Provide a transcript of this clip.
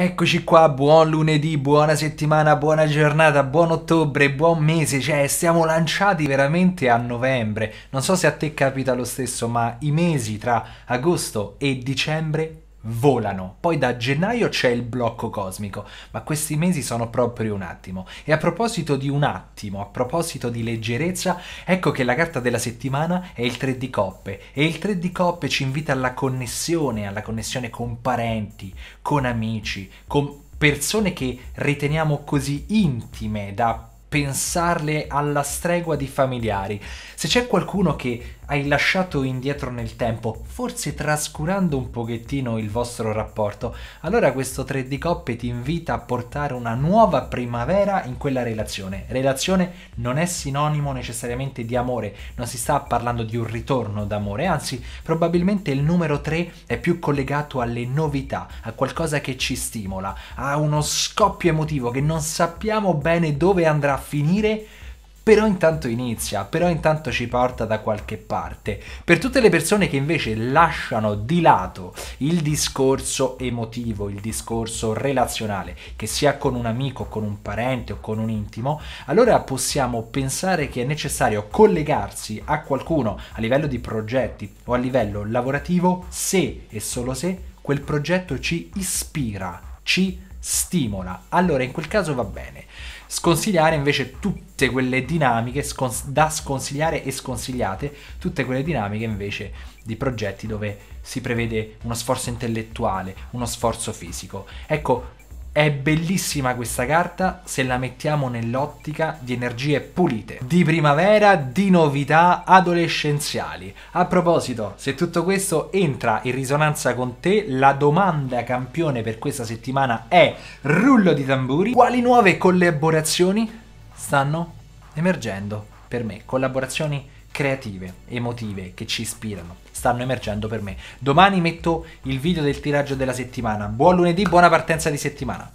Eccoci qua, buon lunedì, buona settimana, buona giornata, buon ottobre, buon mese, cioè siamo lanciati veramente a novembre. Non so se a te capita lo stesso, ma i mesi tra agosto e dicembre volano. Poi da gennaio c'è il blocco cosmico, ma questi mesi sono proprio un attimo. E a proposito di un attimo, a proposito di leggerezza, ecco che la carta della settimana è il 3 di coppe e il 3 di coppe ci invita alla connessione, alla connessione con parenti, con amici, con persone che riteniamo così intime da pensarle alla stregua di familiari. Se c'è qualcuno che hai lasciato indietro nel tempo, forse trascurando un pochettino il vostro rapporto, allora questo 3 d coppe ti invita a portare una nuova primavera in quella relazione. Relazione non è sinonimo necessariamente di amore, non si sta parlando di un ritorno d'amore, anzi probabilmente il numero 3 è più collegato alle novità, a qualcosa che ci stimola, a uno scoppio emotivo che non sappiamo bene dove andrà finire, però intanto inizia, però intanto ci porta da qualche parte. Per tutte le persone che invece lasciano di lato il discorso emotivo, il discorso relazionale, che sia con un amico, con un parente o con un intimo, allora possiamo pensare che è necessario collegarsi a qualcuno a livello di progetti o a livello lavorativo se e solo se quel progetto ci ispira, ci stimola. Allora in quel caso va bene. Sconsigliare invece tutte quelle dinamiche scons- da sconsigliare e sconsigliate, tutte quelle dinamiche invece di progetti dove si prevede uno sforzo intellettuale, uno sforzo fisico. Ecco, è bellissima questa carta se la mettiamo nell'ottica di energie pulite, di primavera, di novità adolescenziali. A proposito, se tutto questo entra in risonanza con te, la domanda campione per questa settimana è rullo di tamburi, quali nuove collaborazioni stanno emergendo per me? Collaborazioni creative, emotive, che ci ispirano. Stanno emergendo per me. Domani metto il video del tiraggio della settimana. Buon lunedì, buona partenza di settimana.